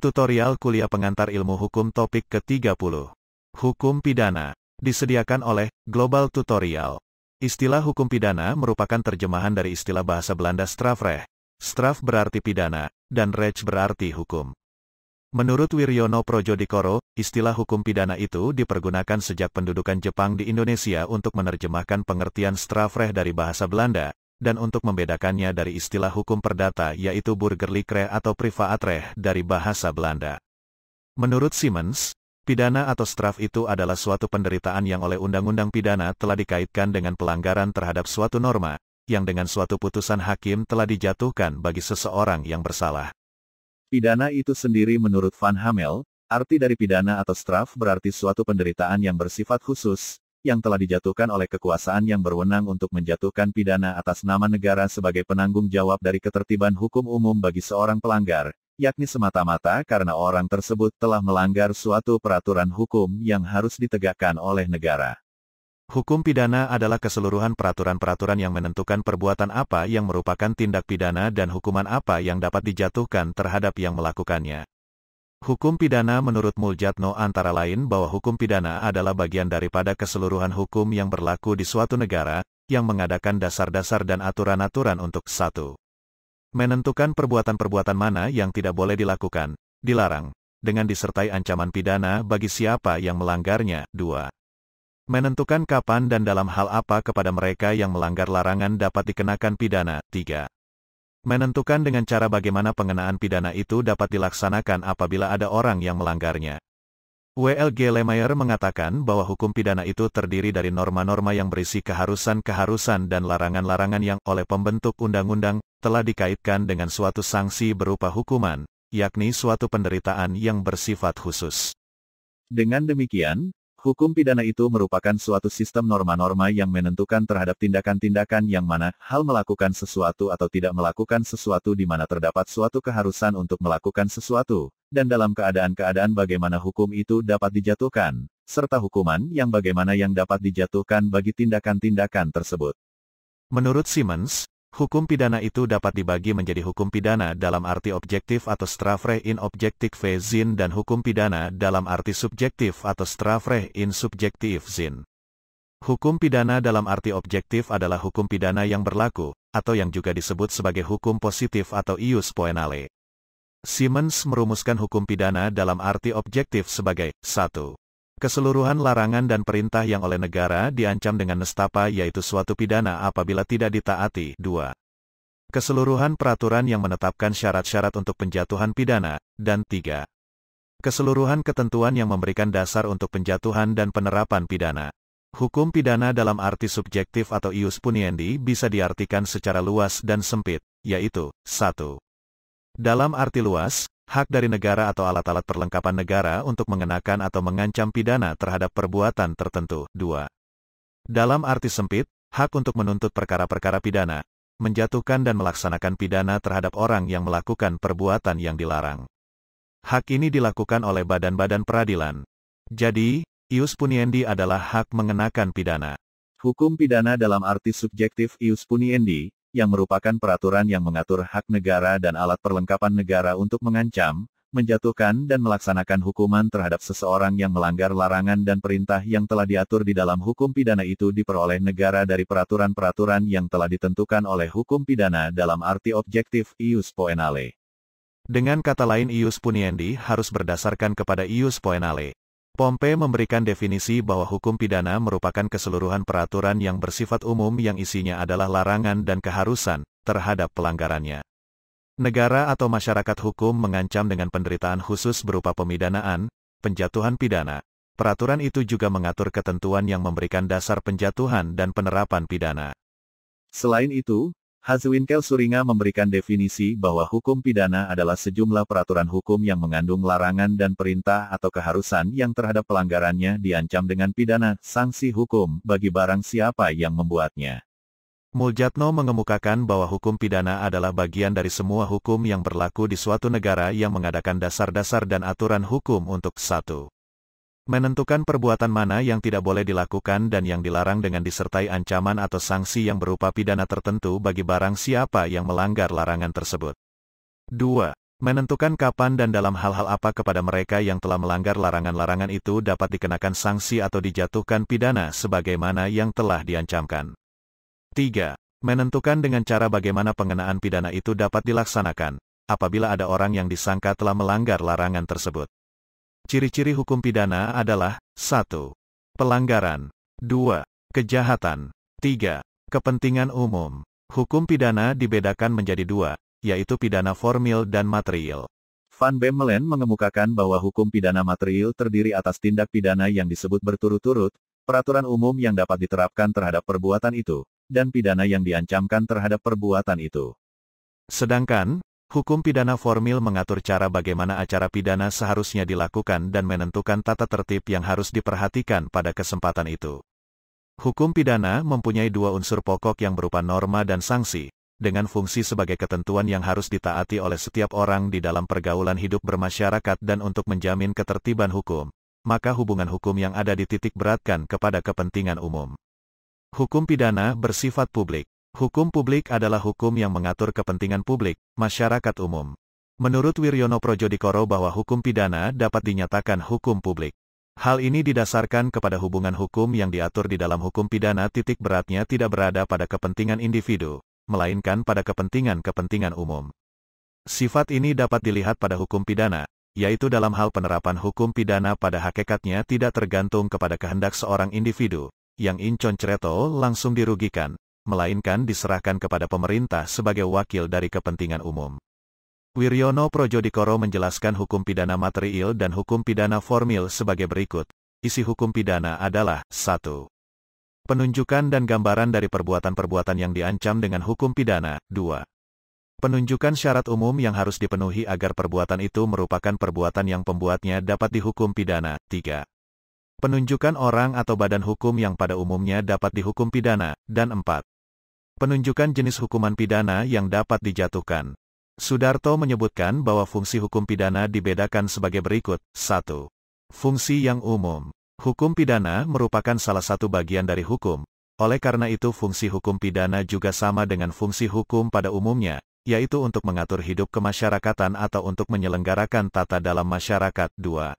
Tutorial Kuliah Pengantar Ilmu Hukum Topik ke-30. Hukum Pidana Disediakan oleh Global Tutorial. Istilah hukum pidana merupakan terjemahan dari istilah bahasa Belanda strafrecht. Straf berarti pidana, dan recht berarti hukum. Menurut Wiryono Projodikoro, istilah hukum pidana itu dipergunakan sejak pendudukan Jepang di Indonesia untuk menerjemahkan pengertian strafreh dari bahasa Belanda, dan untuk membedakannya dari istilah hukum perdata yaitu burgerlikre atau privaatreh dari bahasa Belanda. Menurut Siemens, pidana atau straf itu adalah suatu penderitaan yang oleh undang-undang pidana telah dikaitkan dengan pelanggaran terhadap suatu norma, yang dengan suatu putusan hakim telah dijatuhkan bagi seseorang yang bersalah. Pidana itu sendiri menurut Van Hamel, arti dari pidana atau straf berarti suatu penderitaan yang bersifat khusus, yang telah dijatuhkan oleh kekuasaan yang berwenang untuk menjatuhkan pidana atas nama negara sebagai penanggung jawab dari ketertiban hukum umum bagi seorang pelanggar, yakni semata-mata karena orang tersebut telah melanggar suatu peraturan hukum yang harus ditegakkan oleh negara. Hukum pidana adalah keseluruhan peraturan-peraturan yang menentukan perbuatan apa yang merupakan tindak pidana dan hukuman apa yang dapat dijatuhkan terhadap yang melakukannya. Hukum pidana menurut Muljatno antara lain bahwa hukum pidana adalah bagian daripada keseluruhan hukum yang berlaku di suatu negara, yang mengadakan dasar-dasar dan aturan-aturan untuk satu. Menentukan perbuatan-perbuatan mana yang tidak boleh dilakukan, dilarang, dengan disertai ancaman pidana bagi siapa yang melanggarnya, dua menentukan kapan dan dalam hal apa kepada mereka yang melanggar larangan dapat dikenakan pidana. 3. Menentukan dengan cara bagaimana pengenaan pidana itu dapat dilaksanakan apabila ada orang yang melanggarnya. W.L.G. Lemayer mengatakan bahwa hukum pidana itu terdiri dari norma-norma yang berisi keharusan-keharusan dan larangan-larangan yang, oleh pembentuk undang-undang, telah dikaitkan dengan suatu sanksi berupa hukuman, yakni suatu penderitaan yang bersifat khusus. Dengan demikian, Hukum pidana itu merupakan suatu sistem norma-norma yang menentukan terhadap tindakan-tindakan yang mana hal melakukan sesuatu atau tidak melakukan sesuatu di mana terdapat suatu keharusan untuk melakukan sesuatu, dan dalam keadaan-keadaan bagaimana hukum itu dapat dijatuhkan, serta hukuman yang bagaimana yang dapat dijatuhkan bagi tindakan-tindakan tersebut. Menurut Simmons, Hukum pidana itu dapat dibagi menjadi hukum pidana dalam arti objektif atau strafre in objektif Zin dan hukum pidana dalam arti subjektif atau strafre in subjektif Zin. Hukum pidana dalam arti objektif adalah hukum pidana yang berlaku, atau yang juga disebut sebagai hukum positif atau ius poenale. Siemens merumuskan hukum pidana dalam arti objektif sebagai 1. Keseluruhan larangan dan perintah yang oleh negara diancam dengan nestapa yaitu suatu pidana apabila tidak ditaati. 2. Keseluruhan peraturan yang menetapkan syarat-syarat untuk penjatuhan pidana. Dan 3. Keseluruhan ketentuan yang memberikan dasar untuk penjatuhan dan penerapan pidana. Hukum pidana dalam arti subjektif atau ius puniendi bisa diartikan secara luas dan sempit, yaitu 1. Dalam arti luas, hak dari negara atau alat-alat perlengkapan negara untuk mengenakan atau mengancam pidana terhadap perbuatan tertentu. 2. Dalam arti sempit, hak untuk menuntut perkara-perkara pidana, menjatuhkan dan melaksanakan pidana terhadap orang yang melakukan perbuatan yang dilarang. Hak ini dilakukan oleh badan-badan peradilan. Jadi, ius puniendi adalah hak mengenakan pidana. Hukum pidana dalam arti subjektif ius puniendi yang merupakan peraturan yang mengatur hak negara dan alat perlengkapan negara untuk mengancam, menjatuhkan dan melaksanakan hukuman terhadap seseorang yang melanggar larangan dan perintah yang telah diatur di dalam hukum pidana itu diperoleh negara dari peraturan-peraturan yang telah ditentukan oleh hukum pidana dalam arti objektif ius poenale. Dengan kata lain ius puniendi harus berdasarkan kepada ius poenale, Pompe memberikan definisi bahwa hukum pidana merupakan keseluruhan peraturan yang bersifat umum yang isinya adalah larangan dan keharusan terhadap pelanggarannya. Negara atau masyarakat hukum mengancam dengan penderitaan khusus berupa pemidanaan, penjatuhan pidana. Peraturan itu juga mengatur ketentuan yang memberikan dasar penjatuhan dan penerapan pidana. Selain itu, Hazwinkel Suringa memberikan definisi bahwa hukum pidana adalah sejumlah peraturan hukum yang mengandung larangan dan perintah atau keharusan yang terhadap pelanggarannya diancam dengan pidana sanksi hukum bagi barang siapa yang membuatnya. Muljatno mengemukakan bahwa hukum pidana adalah bagian dari semua hukum yang berlaku di suatu negara yang mengadakan dasar-dasar dan aturan hukum untuk satu Menentukan perbuatan mana yang tidak boleh dilakukan dan yang dilarang dengan disertai ancaman atau sanksi yang berupa pidana tertentu bagi barang siapa yang melanggar larangan tersebut. 2. Menentukan kapan dan dalam hal-hal apa kepada mereka yang telah melanggar larangan-larangan itu dapat dikenakan sanksi atau dijatuhkan pidana sebagaimana yang telah diancamkan. 3. Menentukan dengan cara bagaimana pengenaan pidana itu dapat dilaksanakan, apabila ada orang yang disangka telah melanggar larangan tersebut. Ciri-ciri hukum pidana adalah 1. Pelanggaran 2. Kejahatan 3. Kepentingan umum Hukum pidana dibedakan menjadi dua, yaitu pidana formil dan material. Van Bemelen mengemukakan bahwa hukum pidana material terdiri atas tindak pidana yang disebut berturut-turut, peraturan umum yang dapat diterapkan terhadap perbuatan itu, dan pidana yang diancamkan terhadap perbuatan itu. Sedangkan, Hukum pidana formil mengatur cara bagaimana acara pidana seharusnya dilakukan dan menentukan tata tertib yang harus diperhatikan pada kesempatan itu. Hukum pidana mempunyai dua unsur pokok yang berupa norma dan sanksi, dengan fungsi sebagai ketentuan yang harus ditaati oleh setiap orang di dalam pergaulan hidup bermasyarakat dan untuk menjamin ketertiban hukum, maka hubungan hukum yang ada dititik beratkan kepada kepentingan umum. Hukum pidana bersifat publik, Hukum publik adalah hukum yang mengatur kepentingan publik, masyarakat umum. Menurut Wiryono Projodikoro bahwa hukum pidana dapat dinyatakan hukum publik. Hal ini didasarkan kepada hubungan hukum yang diatur di dalam hukum pidana titik beratnya tidak berada pada kepentingan individu, melainkan pada kepentingan-kepentingan umum. Sifat ini dapat dilihat pada hukum pidana, yaitu dalam hal penerapan hukum pidana pada hakikatnya tidak tergantung kepada kehendak seorang individu, yang Incon Cereto langsung dirugikan, melainkan diserahkan kepada pemerintah sebagai wakil dari kepentingan umum. Wiryono Projodikoro menjelaskan hukum pidana material dan hukum pidana formil sebagai berikut. Isi hukum pidana adalah 1. Penunjukan dan gambaran dari perbuatan-perbuatan yang diancam dengan hukum pidana. 2. Penunjukan syarat umum yang harus dipenuhi agar perbuatan itu merupakan perbuatan yang pembuatnya dapat dihukum pidana. 3. Penunjukan orang atau badan hukum yang pada umumnya dapat dihukum pidana. Dan 4 penunjukan jenis hukuman pidana yang dapat dijatuhkan. Sudarto menyebutkan bahwa fungsi hukum pidana dibedakan sebagai berikut. 1. Fungsi yang umum. Hukum pidana merupakan salah satu bagian dari hukum. Oleh karena itu fungsi hukum pidana juga sama dengan fungsi hukum pada umumnya, yaitu untuk mengatur hidup kemasyarakatan atau untuk menyelenggarakan tata dalam masyarakat. 2.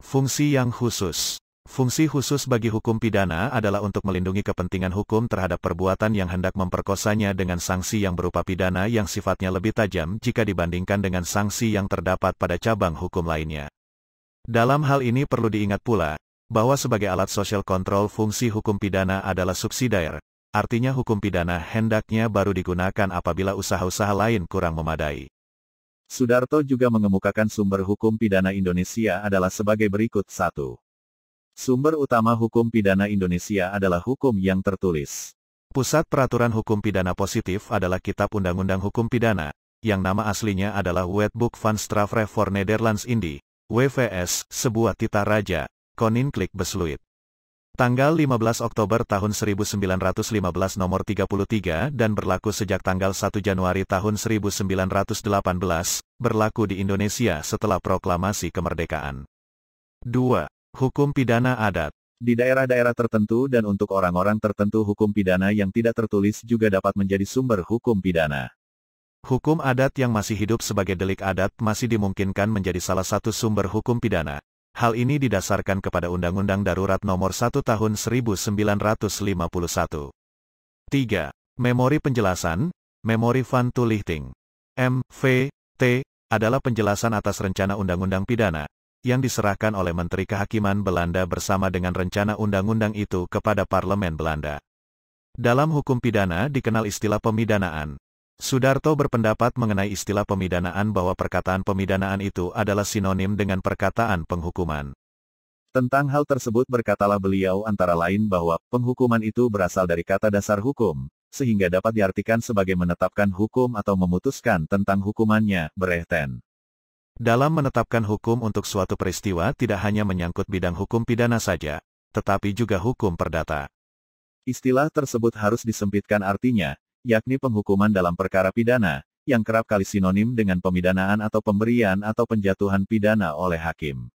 Fungsi yang khusus. Fungsi khusus bagi hukum pidana adalah untuk melindungi kepentingan hukum terhadap perbuatan yang hendak memperkosanya dengan sanksi yang berupa pidana yang sifatnya lebih tajam jika dibandingkan dengan sanksi yang terdapat pada cabang hukum lainnya. Dalam hal ini perlu diingat pula, bahwa sebagai alat social control fungsi hukum pidana adalah subsidiar, artinya hukum pidana hendaknya baru digunakan apabila usaha-usaha lain kurang memadai. Sudarto juga mengemukakan sumber hukum pidana Indonesia adalah sebagai berikut satu. Sumber utama hukum pidana Indonesia adalah hukum yang tertulis. Pusat Peraturan Hukum Pidana Positif adalah Kitab Undang-Undang Hukum Pidana, yang nama aslinya adalah Wetboek van Strafrecht voor Nederlands Indi, WVS, sebuah tita raja, Koninklijk Besluit. Tanggal 15 Oktober tahun 1915 nomor 33 dan berlaku sejak tanggal 1 Januari tahun 1918, berlaku di Indonesia setelah proklamasi kemerdekaan. 2. Hukum pidana adat di daerah-daerah tertentu dan untuk orang-orang tertentu hukum pidana yang tidak tertulis juga dapat menjadi sumber hukum pidana. Hukum adat yang masih hidup sebagai delik adat masih dimungkinkan menjadi salah satu sumber hukum pidana. Hal ini didasarkan kepada Undang-Undang Darurat Nomor 1 Tahun 1951. 3. Memori Penjelasan, Memori van Tulichting, MVT, adalah penjelasan atas rencana Undang-Undang Pidana, yang diserahkan oleh Menteri Kehakiman Belanda bersama dengan rencana undang-undang itu kepada Parlemen Belanda. Dalam hukum pidana dikenal istilah pemidanaan. Sudarto berpendapat mengenai istilah pemidanaan bahwa perkataan pemidanaan itu adalah sinonim dengan perkataan penghukuman. Tentang hal tersebut berkatalah beliau antara lain bahwa penghukuman itu berasal dari kata dasar hukum, sehingga dapat diartikan sebagai menetapkan hukum atau memutuskan tentang hukumannya, berehten. Dalam menetapkan hukum untuk suatu peristiwa tidak hanya menyangkut bidang hukum pidana saja, tetapi juga hukum perdata. Istilah tersebut harus disempitkan artinya, yakni penghukuman dalam perkara pidana, yang kerap kali sinonim dengan pemidanaan atau pemberian atau penjatuhan pidana oleh hakim.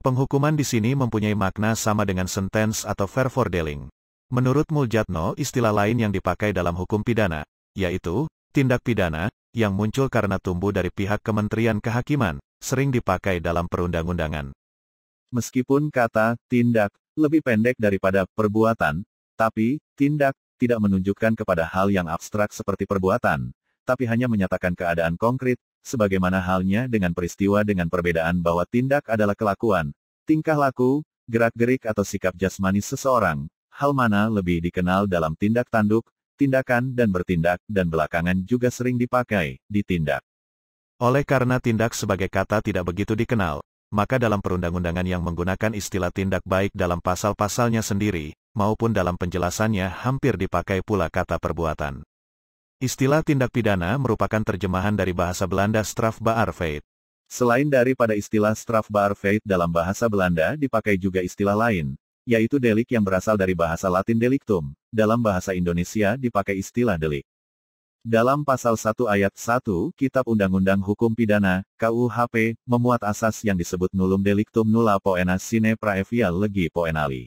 Penghukuman di sini mempunyai makna sama dengan sentence atau fair for dealing. Menurut Muljatno, istilah lain yang dipakai dalam hukum pidana, yaitu tindak pidana, yang muncul karena tumbuh dari pihak Kementerian Kehakiman, sering dipakai dalam perundang-undangan. Meskipun kata tindak lebih pendek daripada perbuatan, tapi tindak tidak menunjukkan kepada hal yang abstrak seperti perbuatan, tapi hanya menyatakan keadaan konkret, sebagaimana halnya dengan peristiwa dengan perbedaan bahwa tindak adalah kelakuan, tingkah laku, gerak-gerik atau sikap jasmani seseorang, hal mana lebih dikenal dalam tindak tanduk, tindakan dan bertindak, dan belakangan juga sering dipakai, ditindak. Oleh karena tindak sebagai kata tidak begitu dikenal, maka dalam perundang-undangan yang menggunakan istilah tindak baik dalam pasal-pasalnya sendiri, maupun dalam penjelasannya hampir dipakai pula kata perbuatan. Istilah tindak pidana merupakan terjemahan dari bahasa Belanda strafbaarfeit. Selain daripada istilah strafbaarfeit dalam bahasa Belanda dipakai juga istilah lain, yaitu delik yang berasal dari bahasa Latin delictum, dalam bahasa Indonesia dipakai istilah delik. Dalam pasal 1 ayat 1 Kitab Undang-Undang Hukum Pidana, KUHP, memuat asas yang disebut nulum delictum nulla poena sine praevia legi poenali.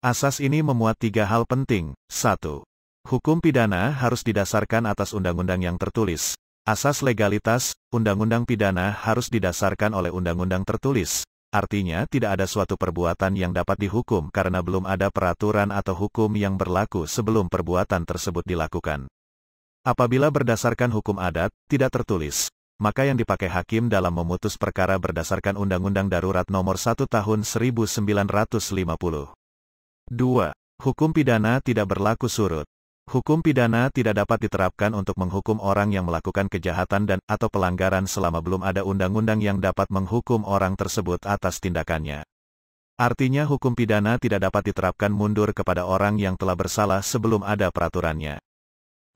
Asas ini memuat tiga hal penting. 1. Hukum pidana harus didasarkan atas undang-undang yang tertulis. Asas legalitas, undang-undang pidana harus didasarkan oleh undang-undang tertulis. Artinya tidak ada suatu perbuatan yang dapat dihukum karena belum ada peraturan atau hukum yang berlaku sebelum perbuatan tersebut dilakukan. Apabila berdasarkan hukum adat, tidak tertulis, maka yang dipakai hakim dalam memutus perkara berdasarkan Undang-Undang Darurat Nomor 1 Tahun 1950. 2. Hukum pidana tidak berlaku surut. Hukum pidana tidak dapat diterapkan untuk menghukum orang yang melakukan kejahatan dan atau pelanggaran selama belum ada undang-undang yang dapat menghukum orang tersebut atas tindakannya. Artinya hukum pidana tidak dapat diterapkan mundur kepada orang yang telah bersalah sebelum ada peraturannya.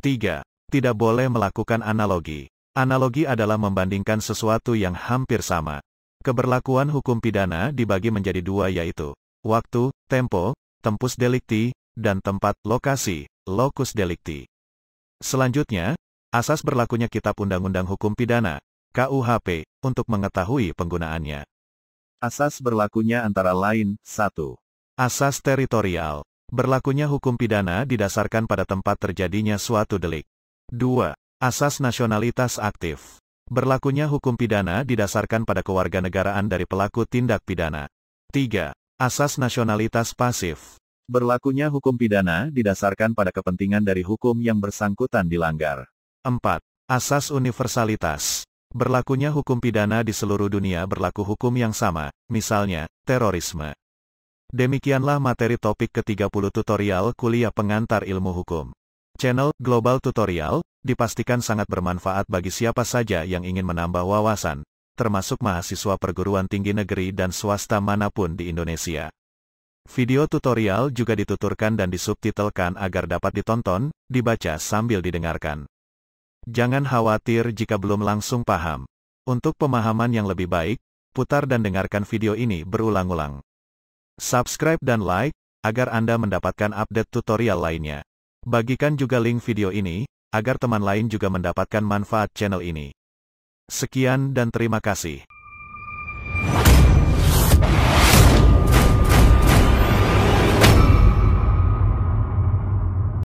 3. Tidak boleh melakukan analogi. Analogi adalah membandingkan sesuatu yang hampir sama. Keberlakuan hukum pidana dibagi menjadi dua yaitu waktu, tempo, tempus delikti, dan tempat, lokasi locus delicti. Selanjutnya, asas berlakunya Kitab Undang-Undang Hukum Pidana, KUHP, untuk mengetahui penggunaannya. Asas berlakunya antara lain, 1. Asas teritorial. Berlakunya hukum pidana didasarkan pada tempat terjadinya suatu delik. 2. Asas nasionalitas aktif. Berlakunya hukum pidana didasarkan pada kewarganegaraan dari pelaku tindak pidana. 3. Asas nasionalitas pasif. Berlakunya hukum pidana didasarkan pada kepentingan dari hukum yang bersangkutan dilanggar. 4. Asas universalitas. Berlakunya hukum pidana di seluruh dunia berlaku hukum yang sama, misalnya, terorisme. Demikianlah materi topik ke-30 tutorial kuliah pengantar ilmu hukum. Channel Global Tutorial dipastikan sangat bermanfaat bagi siapa saja yang ingin menambah wawasan, termasuk mahasiswa perguruan tinggi negeri dan swasta manapun di Indonesia. Video tutorial juga dituturkan dan disubtitelkan agar dapat ditonton, dibaca sambil didengarkan. Jangan khawatir jika belum langsung paham. Untuk pemahaman yang lebih baik, putar dan dengarkan video ini berulang-ulang. Subscribe dan like, agar Anda mendapatkan update tutorial lainnya. Bagikan juga link video ini, agar teman lain juga mendapatkan manfaat channel ini. Sekian dan terima kasih.